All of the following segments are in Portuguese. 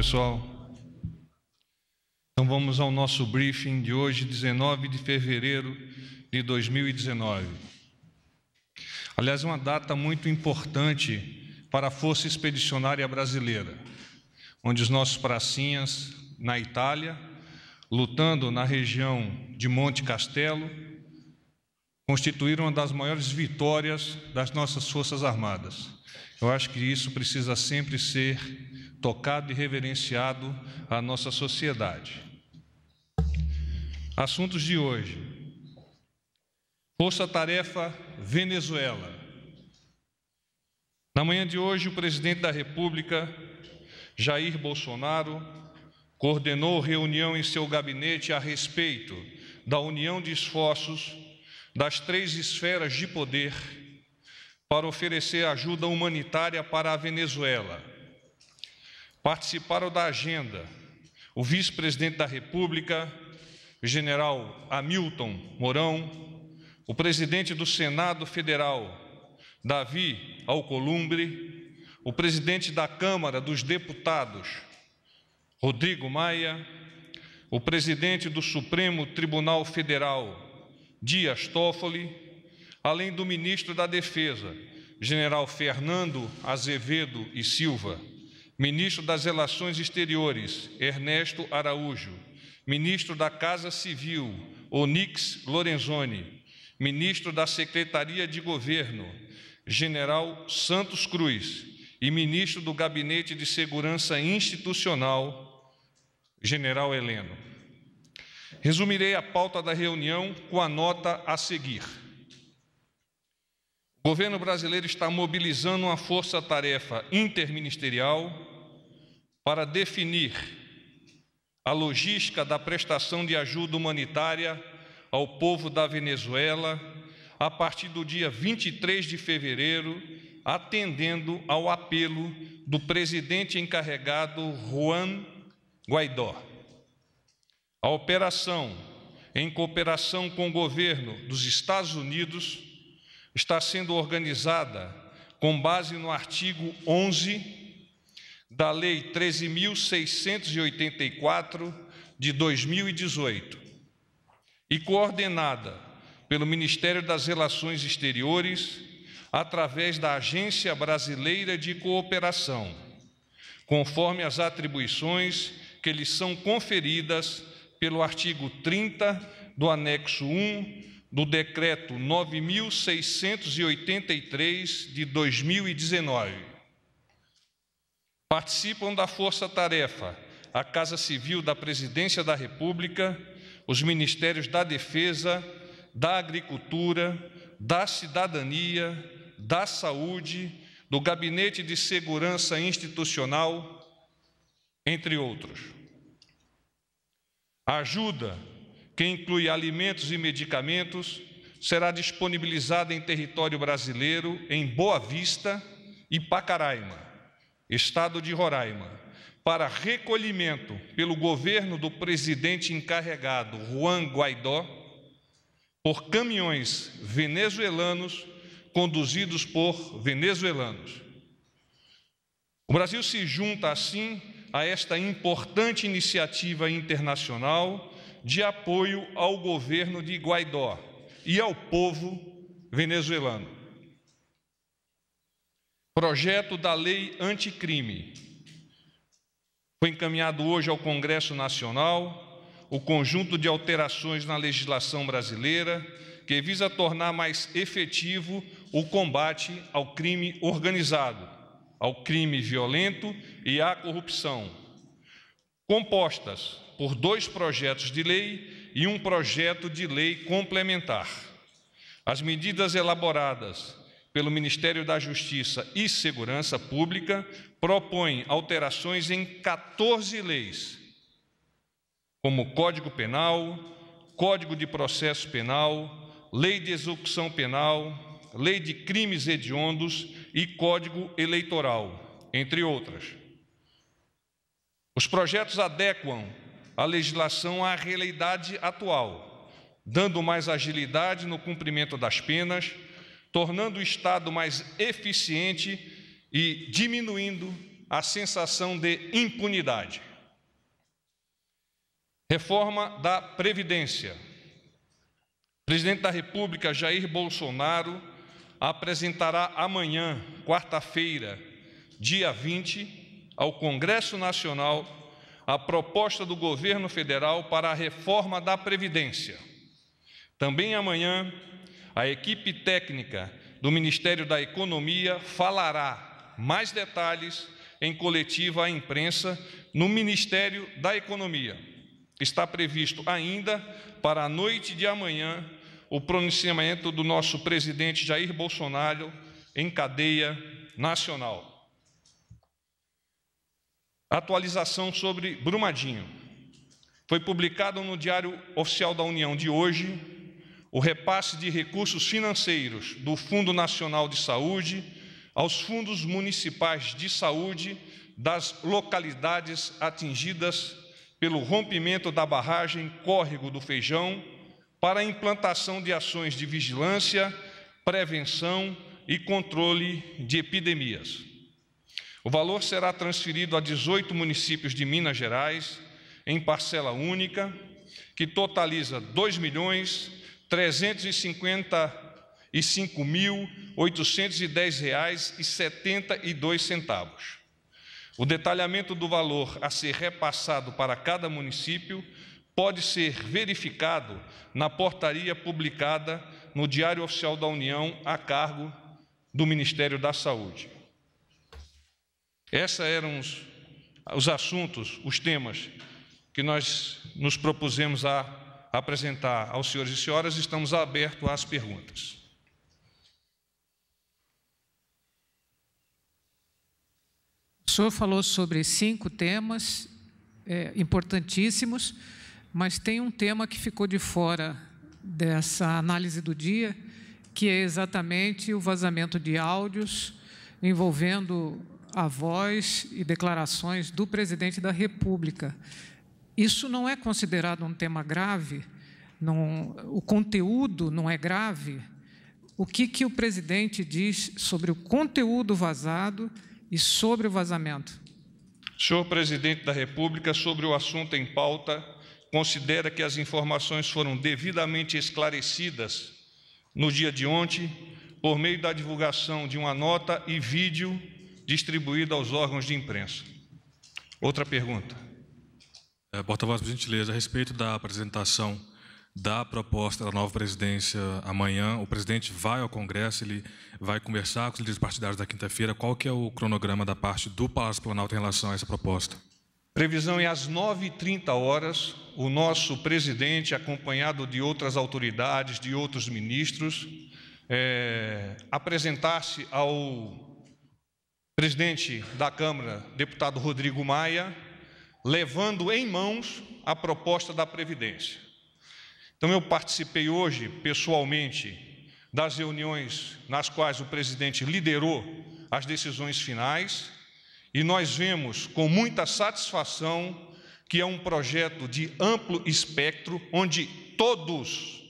pessoal? Então vamos ao nosso briefing de hoje, 19 de fevereiro de 2019. Aliás, é uma data muito importante para a Força Expedicionária Brasileira, onde os nossos pracinhas na Itália, lutando na região de Monte Castelo, constituíram uma das maiores vitórias das nossas Forças Armadas. Eu acho que isso precisa sempre ser tocado e reverenciado à nossa sociedade. Assuntos de hoje. Força-tarefa Venezuela. Na manhã de hoje, o presidente da República, Jair Bolsonaro, coordenou reunião em seu gabinete a respeito da união de esforços das três esferas de poder para oferecer ajuda humanitária para a Venezuela participaram da agenda o vice-presidente da República, o general Hamilton Mourão, o presidente do Senado Federal, Davi Alcolumbre, o presidente da Câmara dos Deputados, Rodrigo Maia, o presidente do Supremo Tribunal Federal, Dias Toffoli, além do ministro da Defesa, general Fernando Azevedo e Silva ministro das Relações Exteriores, Ernesto Araújo, ministro da Casa Civil, Onix Lorenzoni, ministro da Secretaria de Governo, General Santos Cruz, e ministro do Gabinete de Segurança Institucional, General Heleno. Resumirei a pauta da reunião com a nota a seguir. O governo brasileiro está mobilizando uma força-tarefa interministerial para definir a logística da prestação de ajuda humanitária ao povo da Venezuela a partir do dia 23 de fevereiro, atendendo ao apelo do presidente encarregado Juan Guaidó. A operação, em cooperação com o governo dos Estados Unidos, está sendo organizada com base no artigo 11 da Lei 13.684 de 2018 e coordenada pelo Ministério das Relações Exteriores através da Agência Brasileira de Cooperação, conforme as atribuições que lhes são conferidas pelo artigo 30 do anexo 1 do decreto 9683 de 2019. Participam da força-tarefa a Casa Civil da Presidência da República, os Ministérios da Defesa, da Agricultura, da Cidadania, da Saúde, do Gabinete de Segurança Institucional, entre outros. Ajuda que inclui alimentos e medicamentos, será disponibilizada em território brasileiro, em Boa Vista e Pacaraima, estado de Roraima, para recolhimento pelo governo do presidente encarregado Juan Guaidó por caminhões venezuelanos conduzidos por venezuelanos. O Brasil se junta assim a esta importante iniciativa internacional de apoio ao governo de Guaidó e ao povo venezuelano. Projeto da Lei Anticrime. Foi encaminhado hoje ao Congresso Nacional o conjunto de alterações na legislação brasileira que visa tornar mais efetivo o combate ao crime organizado, ao crime violento e à corrupção, compostas por dois projetos de lei e um projeto de lei complementar. As medidas elaboradas pelo Ministério da Justiça e Segurança Pública propõem alterações em 14 leis, como Código Penal, Código de Processo Penal, Lei de Execução Penal, Lei de Crimes Hediondos e Código Eleitoral, entre outras. Os projetos adequam a legislação à realidade atual, dando mais agilidade no cumprimento das penas, tornando o Estado mais eficiente e diminuindo a sensação de impunidade. Reforma da Previdência. presidente da República, Jair Bolsonaro, apresentará amanhã, quarta-feira, dia 20, ao Congresso Nacional a proposta do governo federal para a reforma da Previdência. Também amanhã, a equipe técnica do Ministério da Economia falará mais detalhes em coletiva à imprensa no Ministério da Economia. Está previsto ainda para a noite de amanhã o pronunciamento do nosso presidente Jair Bolsonaro em cadeia nacional. Atualização sobre Brumadinho. Foi publicado no Diário Oficial da União de hoje o repasse de recursos financeiros do Fundo Nacional de Saúde aos fundos municipais de saúde das localidades atingidas pelo rompimento da barragem Córrego do Feijão para a implantação de ações de vigilância, prevenção e controle de epidemias. O valor será transferido a 18 municípios de Minas Gerais, em parcela única, que totaliza R$ 2.355.810,72. reais e centavos. O detalhamento do valor a ser repassado para cada município pode ser verificado na portaria publicada no Diário Oficial da União a cargo do Ministério da Saúde. Esses eram os, os assuntos, os temas que nós nos propusemos a apresentar aos senhores e senhoras. Estamos abertos às perguntas. O senhor falou sobre cinco temas é, importantíssimos, mas tem um tema que ficou de fora dessa análise do dia, que é exatamente o vazamento de áudios envolvendo a voz e declarações do presidente da República. Isso não é considerado um tema grave? Não, o conteúdo não é grave? O que, que o presidente diz sobre o conteúdo vazado e sobre o vazamento? Senhor presidente da República, sobre o assunto em pauta, considera que as informações foram devidamente esclarecidas no dia de ontem por meio da divulgação de uma nota e vídeo distribuída aos órgãos de imprensa. Outra pergunta. É, Porta-voz, por gentileza, a respeito da apresentação da proposta da nova presidência amanhã, o presidente vai ao Congresso, ele vai conversar com os líderes partidários da quinta-feira. Qual que é o cronograma da parte do Palácio Planalto em relação a essa proposta? Previsão é às 9h30 horas, o nosso presidente, acompanhado de outras autoridades, de outros ministros, é, apresentar-se ao presidente da Câmara, deputado Rodrigo Maia, levando em mãos a proposta da Previdência. Então, eu participei hoje, pessoalmente, das reuniões nas quais o presidente liderou as decisões finais e nós vemos com muita satisfação que é um projeto de amplo espectro, onde todos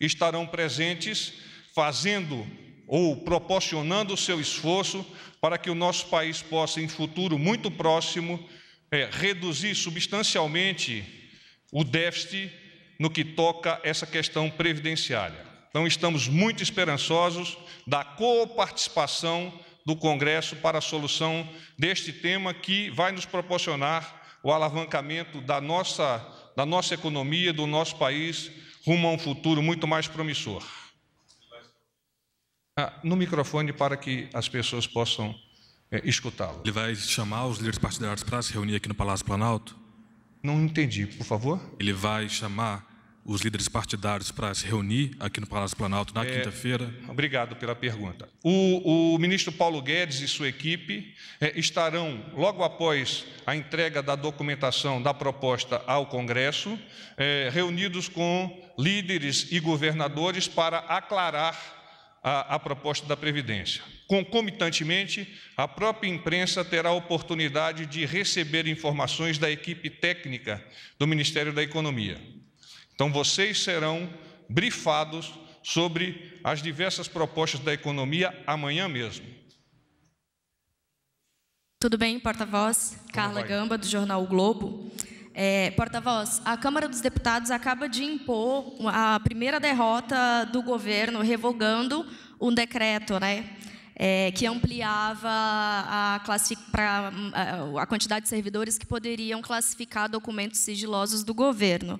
estarão presentes, fazendo ou proporcionando o seu esforço para que o nosso país possa, em futuro muito próximo, é, reduzir substancialmente o déficit no que toca essa questão previdenciária. Então, estamos muito esperançosos da coparticipação do Congresso para a solução deste tema que vai nos proporcionar o alavancamento da nossa, da nossa economia, do nosso país, rumo a um futuro muito mais promissor. Ah, no microfone para que as pessoas possam é, escutá-lo. Ele vai chamar os líderes partidários para se reunir aqui no Palácio Planalto? Não entendi, por favor. Ele vai chamar os líderes partidários para se reunir aqui no Palácio Planalto na é, quinta-feira? Obrigado pela pergunta. O, o, ministro Paulo Guedes e sua equipe é, estarão, logo após a entrega da documentação da proposta ao Congresso, é, reunidos com líderes e governadores para aclarar a proposta da Previdência. Concomitantemente, a própria imprensa terá a oportunidade de receber informações da equipe técnica do Ministério da Economia. Então, vocês serão brifados sobre as diversas propostas da economia amanhã mesmo. Tudo bem, porta-voz? Carla vai? Gamba, do jornal o Globo. É, porta-voz, a Câmara dos Deputados acaba de impor a primeira derrota do governo, revogando um decreto, né? É, que ampliava a, pra, a, quantidade de servidores que poderiam classificar documentos sigilosos do governo.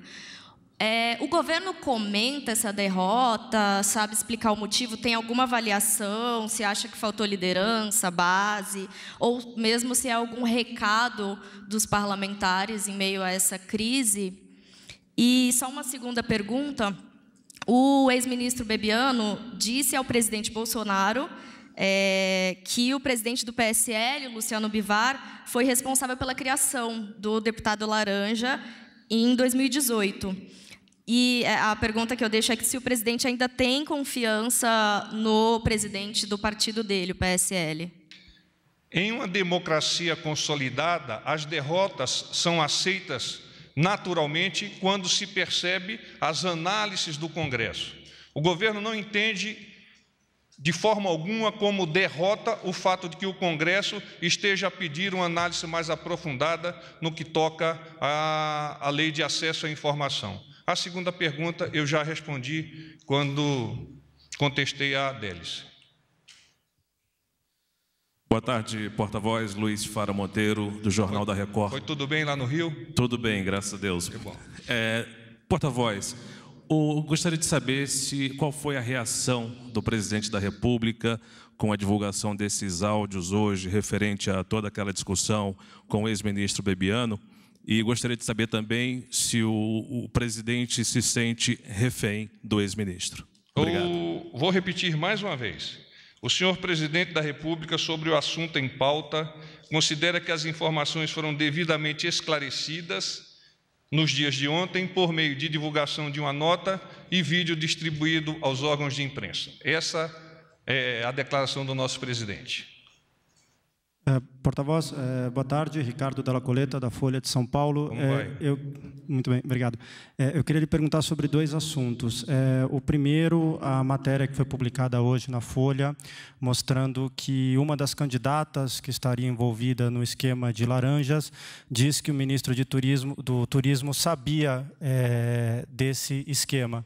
É, o governo comenta essa derrota, sabe explicar o motivo, tem alguma avaliação, se acha que faltou liderança, base, ou mesmo se há é algum recado dos parlamentares em meio a essa crise? E só uma segunda pergunta. O ex-ministro Bebiano disse ao presidente Bolsonaro é, que o presidente do PSL, Luciano Bivar, foi responsável pela criação do deputado Laranja em 2018. E é, a pergunta que eu deixo é que se o presidente ainda tem confiança no presidente do partido dele, o PSL. Em uma democracia consolidada, as derrotas são aceitas naturalmente, quando se percebe as análises do Congresso. O governo não entende de forma alguma como derrota o fato de que o Congresso esteja a pedir uma análise mais aprofundada no que toca à, à lei de acesso à informação. A segunda pergunta eu já respondi quando contestei a Adélice. Boa tarde, porta-voz Luiz Fara Monteiro, do Jornal foi, da Record. Foi tudo bem lá no Rio? Tudo bem, graças a Deus. Que bom. É, porta-voz, gostaria de saber se qual foi a reação do presidente da República com a divulgação desses áudios hoje, referente a toda aquela discussão com o ex-ministro Bebiano. E gostaria de saber também se o, o presidente se sente refém do ex-ministro. Obrigado. vou repetir mais uma vez. O senhor presidente da República, sobre o assunto em pauta, considera que as informações foram devidamente esclarecidas nos dias de ontem por meio de divulgação de uma nota e vídeo distribuído aos órgãos de imprensa. Essa é a declaração do nosso presidente. É, Porta-voz, é, boa tarde. Ricardo Della Coleta, da Folha de São Paulo. Como eh, vai? Eu, muito bem, obrigado. eu queria lhe perguntar sobre dois assuntos. o primeiro, a matéria que foi publicada hoje na Folha, mostrando que uma das candidatas que estaria envolvida no esquema de laranjas diz que o ministro de turismo, do Turismo sabia desse esquema.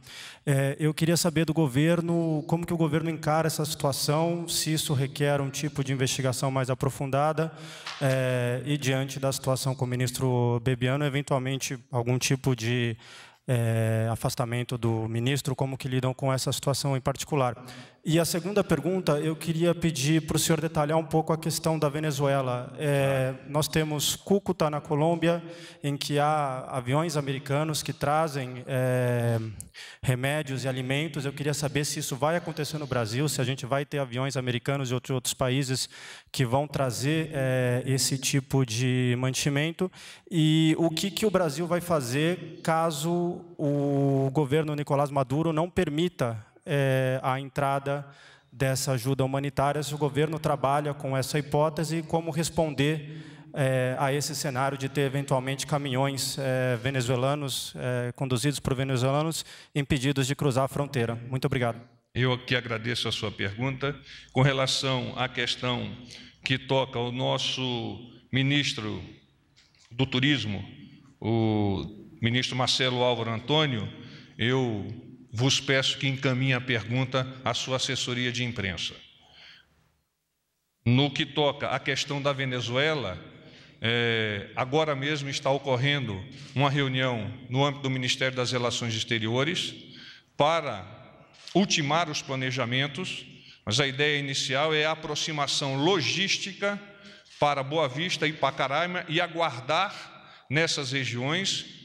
eu queria saber do governo como que o governo encara essa situação, se isso requer um tipo de investigação mais aprofundada aprofundada é, eh, e diante da situação com o ministro Bebiano, eventualmente algum tipo de é, afastamento do ministro, como que lidam com essa situação em particular. E a segunda pergunta, eu queria pedir para o senhor detalhar um pouco a questão da Venezuela. É, nós temos Cúcuta, na Colômbia, em que há aviões americanos que trazem é, remédios e alimentos. Eu queria saber se isso vai acontecer no Brasil, se a gente vai ter aviões americanos e outros, outros países que vão trazer é, esse tipo de mantimento. E o que, que o Brasil vai fazer caso o governo Nicolás Maduro não permita é, a entrada dessa ajuda humanitária, se o governo trabalha com essa hipótese e como responder é, a esse cenário de ter eventualmente caminhões é, venezuelanos, é, conduzidos por venezuelanos, impedidos de cruzar a fronteira. Muito obrigado. Eu que agradeço a sua pergunta. Com relação à questão que toca ao nosso ministro do Turismo, o ministro Marcelo Álvaro Antônio, eu vos peço que encaminhe a pergunta à sua assessoria de imprensa. No que toca à questão da Venezuela, é, agora mesmo está ocorrendo uma reunião no âmbito do Ministério das Relações Exteriores para ultimar os planejamentos, mas a ideia inicial é a aproximação logística para Boa Vista e Pacaraima e aguardar nessas regiões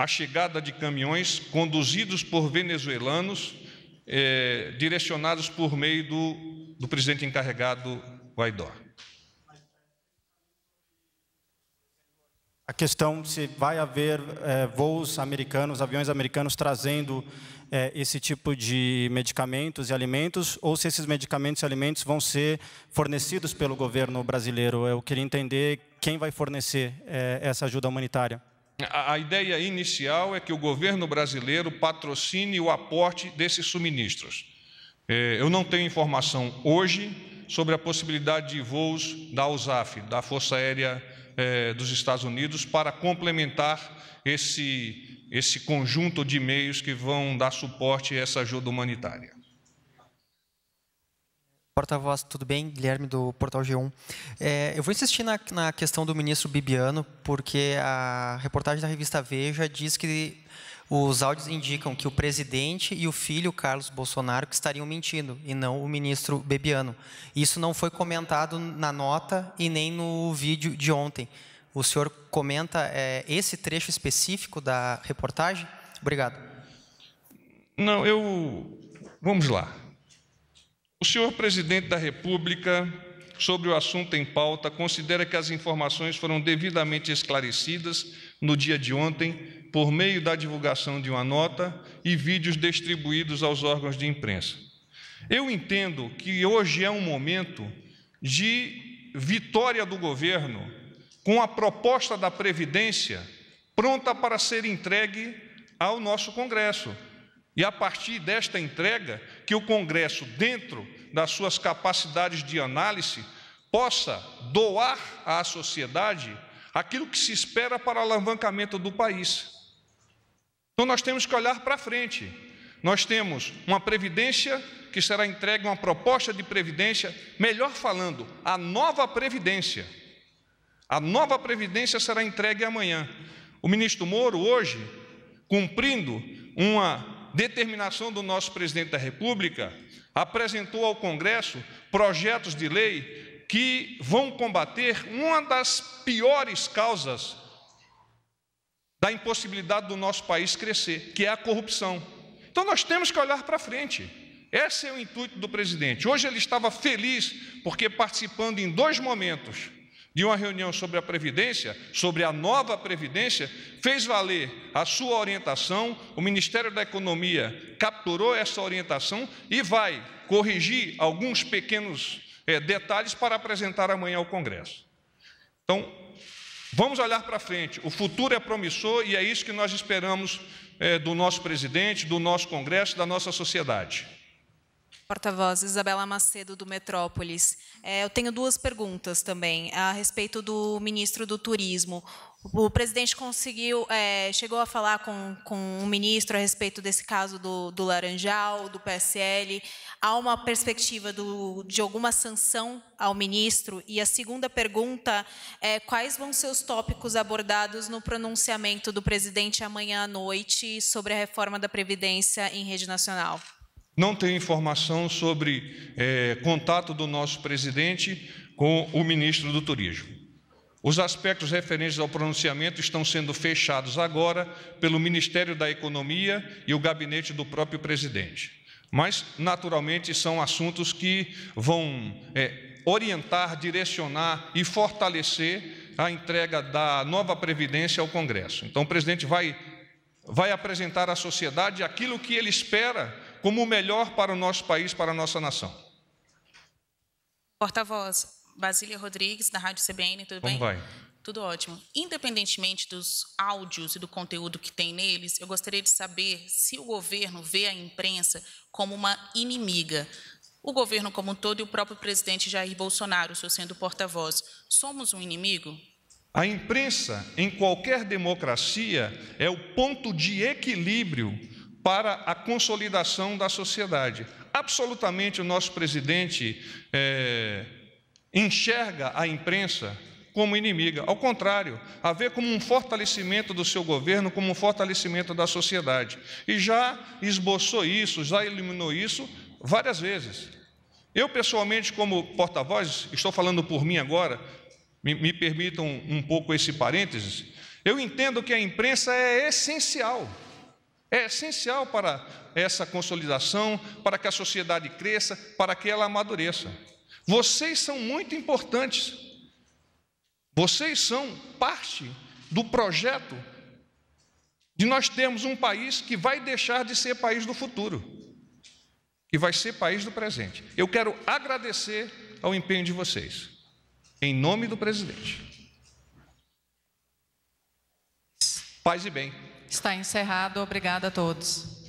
a chegada de caminhões conduzidos por venezuelanos, é, direcionados por meio do, do presidente encarregado Guaidó. A questão se vai haver é, voos americanos, aviões americanos trazendo é, esse tipo de medicamentos e alimentos, ou se esses medicamentos e alimentos vão ser fornecidos pelo governo brasileiro. Eu queria entender quem vai fornecer essa ajuda humanitária. A, a ideia inicial é que o governo brasileiro patrocine o aporte desses suministros. É, eu não tenho informação hoje sobre a possibilidade de voos da USAF, da Força Aérea é, dos Estados Unidos, para complementar esse, esse conjunto de meios que vão dar suporte a essa ajuda humanitária. Porta-voz, tudo bem? Guilherme, do Portal G1. É, eu vou insistir na, na, questão do ministro Bibiano, porque a reportagem da revista Veja diz que os áudios indicam que o presidente e o filho, Carlos Bolsonaro, que estariam mentindo, e não o ministro Bibiano. Isso não foi comentado na nota e nem no vídeo de ontem. O senhor comenta é, esse trecho específico da reportagem? Obrigado. Não, eu... Vamos lá. O senhor presidente da República, sobre o assunto em pauta, considera que as informações foram devidamente esclarecidas no dia de ontem por meio da divulgação de uma nota e vídeos distribuídos aos órgãos de imprensa. Eu entendo que hoje é um momento de vitória do governo com a proposta da Previdência pronta para ser entregue ao nosso Congresso. E a partir desta entrega, que o Congresso, dentro das suas capacidades de análise, possa doar à sociedade aquilo que se espera para o alavancamento do país. Então nós temos que olhar para frente. Nós temos uma previdência que será entregue uma proposta de previdência, melhor falando, a nova previdência. A nova previdência será entregue amanhã. O ministro Moro hoje, cumprindo uma determinação do nosso presidente da República, apresentou ao Congresso projetos de lei que vão combater uma das piores causas da impossibilidade do nosso país crescer, que é a corrupção. Então nós temos que olhar para frente. Esse é o intuito do presidente. Hoje ele estava feliz porque participando em dois momentos de uma reunião sobre a Previdência, sobre a nova Previdência, fez valer a sua orientação, o Ministério da Economia capturou essa orientação e vai corrigir alguns pequenos é, detalhes para apresentar amanhã ao Congresso. Então, vamos olhar para frente, o futuro é promissor e é isso que nós esperamos é, do nosso presidente, do nosso Congresso, da nossa sociedade porta-voz Isabela Macedo, do Metrópolis. É, eu tenho duas perguntas também a respeito do ministro do Turismo. O presidente conseguiu, é, chegou a falar com, com o ministro a respeito desse caso do, do Laranjal, do PSL. Há uma perspectiva do, de alguma sanção ao ministro? E a segunda pergunta é quais vão ser os tópicos abordados no pronunciamento do presidente amanhã à noite sobre a reforma da Previdência em rede nacional? Não tenho informação sobre é, contato do nosso presidente com o ministro do Turismo. Os aspectos referentes ao pronunciamento estão sendo fechados agora pelo Ministério da Economia e o gabinete do próprio presidente. Mas, naturalmente, são assuntos que vão é, orientar, direcionar e fortalecer a entrega da nova Previdência ao Congresso. Então, o presidente vai, vai apresentar à sociedade aquilo que ele espera como o melhor para o nosso país, para a nossa nação. Porta-voz, Basília Rodrigues, da Rádio CBN, tudo como bem? Vai? Tudo ótimo. Independentemente dos áudios e do conteúdo que tem neles, eu gostaria de saber se o governo vê a imprensa como uma inimiga. O governo como um todo e o próprio presidente Jair Bolsonaro, o sendo porta-voz, somos um inimigo? A imprensa, em qualquer democracia, é o ponto de equilíbrio para a consolidação da sociedade. Absolutamente o nosso presidente é, enxerga a imprensa como inimiga. Ao contrário, a ver como um fortalecimento do seu governo, como um fortalecimento da sociedade. E já esboçou isso, já eliminou isso várias vezes. Eu, pessoalmente, como porta-voz, estou falando por mim agora, me, me permitam um pouco esse parênteses, eu entendo que a imprensa é essencial é essencial para essa consolidação, para que a sociedade cresça, para que ela amadureça. Vocês são muito importantes. Vocês são parte do projeto de nós termos um país que vai deixar de ser país do futuro, e vai ser país do presente. Eu quero agradecer ao empenho de vocês, em nome do presidente. Paz e bem. Está encerrado. Obrigada a todos.